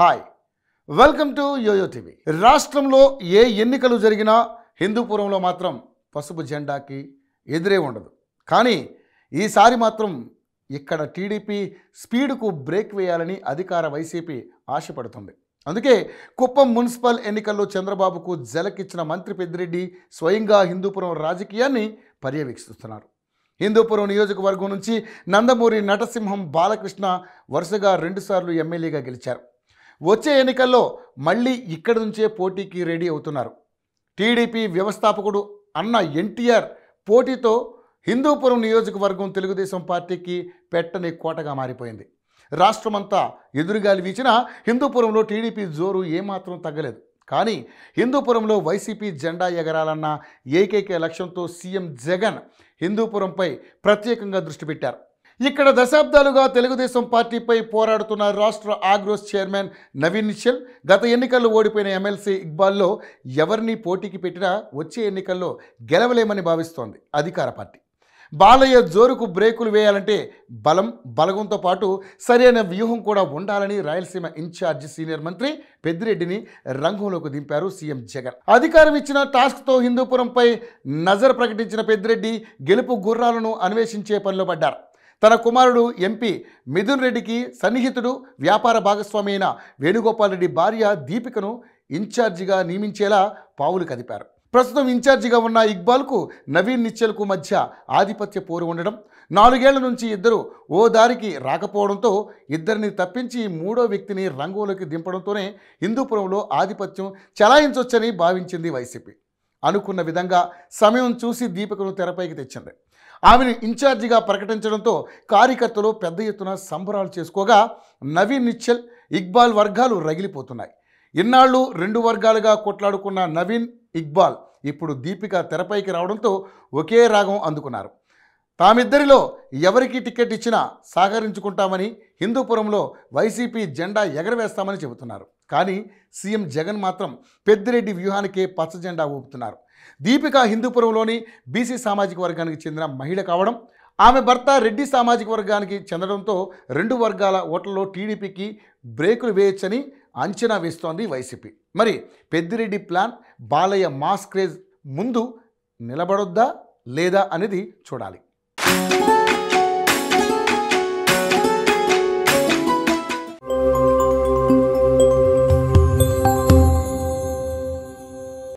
hi welcome to YoYo TV రాష్ట్రంలో ఏ ఎన్నికలు జరిగినా హిందూపురంలో మాత్రం పసుపు జెండాకి ఎదురే ఉండదు కానీ ఈసారి మాత్రం ఇక్కడ టీడీపీ స్పీడ్కు బ్రేక్ వేయాలని అధికార వైసీపీ ఆశపడుతుంది అందుకే కుప్పం మున్సిపల్ ఎన్నికల్లో చంద్రబాబుకు జలకిచ్చిన మంత్రి పెద్దిరెడ్డి స్వయంగా హిందూపురం రాజకీయాన్ని పర్యవేక్షిస్తున్నారు హిందూపురం నియోజకవర్గం నుంచి నందమూరి నటసింహం బాలకృష్ణ వరుసగా రెండుసార్లు ఎమ్మెల్యేగా గెలిచారు వచ్చే ఎన్నికల్లో మళ్ళీ ఇక్కడి నుంచే పోటీకి రెడీ అవుతున్నారు టీడీపీ వ్యవస్థాపకుడు అన్న ఎన్టీఆర్ పోటీతో హిందూపురం నియోజకవర్గం తెలుగుదేశం పార్టీకి పెట్టని కోటగా మారిపోయింది రాష్ట్రమంతా ఎదురుగాలి వీచిన హిందూపురంలో టీడీపీ జోరు ఏమాత్రం తగ్గలేదు కానీ హిందూపురంలో వైసీపీ జెండా ఎగరాలన్న ఏకైక లక్ష్యంతో సీఎం జగన్ హిందూపురంపై ప్రత్యేకంగా దృష్టి పెట్టారు ఇక్కడ దశాబ్దాలుగా తెలుగుదేశం పార్టీపై పోరాడుతున్న రాష్ట్ర ఆగ్రోస్ చైర్మన్ నవీన్ నిశ్చల్ గత ఎన్నికల్లో ఓడిపోయిన ఎమ్మెల్సీ ఇక్బాల్లో ఎవరిని పోటీకి పెట్టినా వచ్చే ఎన్నికల్లో గెలవలేమని భావిస్తోంది అధికార పార్టీ బాలయ్య జోరుకు బ్రేకులు వేయాలంటే బలం బలగంతో పాటు సరైన వ్యూహం కూడా ఉండాలని రాయలసీమ ఇన్ఛార్జి సీనియర్ మంత్రి పెద్దిరెడ్డిని రంగంలోకి దింపారు సీఎం జగన్ అధికారం ఇచ్చిన టాస్క్తో హిందూపురంపై నజర్ ప్రకటించిన పెద్దిరెడ్డి గెలుపు గుర్రాలను అన్వేషించే పనిలో పడ్డారు తన కుమారుడు ఎంపీ మిథున్ రెడ్డికి సన్నిహితుడు వ్యాపార భాగస్వామి అయిన వేణుగోపాల్ రెడ్డి భార్య దీపికను ఇన్ఛార్జిగా నియమించేలా పావులు కదిపారు ప్రస్తుతం ఇన్ఛార్జిగా ఉన్న ఇక్బాల్కు నవీన్ నిచ్చల్కు మధ్య ఆధిపత్య పోరు ఉండడం నాలుగేళ్ల నుంచి ఇద్దరు ఓ దారికి రాకపోవడంతో ఇద్దరిని తప్పించి మూడో వ్యక్తిని రంగులోకి దింపడంతోనే హిందూపురంలో ఆధిపత్యం చలాయించవచ్చని భావించింది వైసీపీ అనుకున్న విధంగా సమయం చూసి దీపికను తెరపైకి తెచ్చింది ఆమెను ఇన్ఛార్జిగా ప్రకటించడంతో కార్యకర్తలు పెద్ద ఎత్తున సంబరాలు చేసుకోగా నవీన్ నిచ్చల్ ఇక్బాల్ వర్గాలు రగిలిపోతున్నాయి ఇన్నాళ్ళు రెండు వర్గాలుగా కొట్లాడుకున్న నవీన్ ఇక్బాల్ ఇప్పుడు దీపిక తెరపైకి రావడంతో ఒకే రాగం అందుకున్నారు తామిద్దరిలో ఎవరికి టికెట్ ఇచ్చినా సహకరించుకుంటామని హిందూపురంలో వైసీపీ జెండా ఎగరవేస్తామని చెబుతున్నారు కానీ సీఎం జగన్ మాత్రం పెద్దిరెడ్డి వ్యూహానికే పచ్చ జెండా ఊపుతున్నారు దీపిక హిందూపురంలోని బీసీ సామాజిక వర్గానికి చెందిన మహిళ కావడం ఆమె భర్త రెడ్డి సామాజిక వర్గానికి చెందడంతో రెండు వర్గాల ఓట్లలో టీడీపీకి బ్రేకులు వేయొచ్చని అంచనా వేస్తోంది వైసీపీ మరి Peddireddy plan Balayya mass craze ముందు నిలబడొద్దా లేదా అనేది చూడాలి Música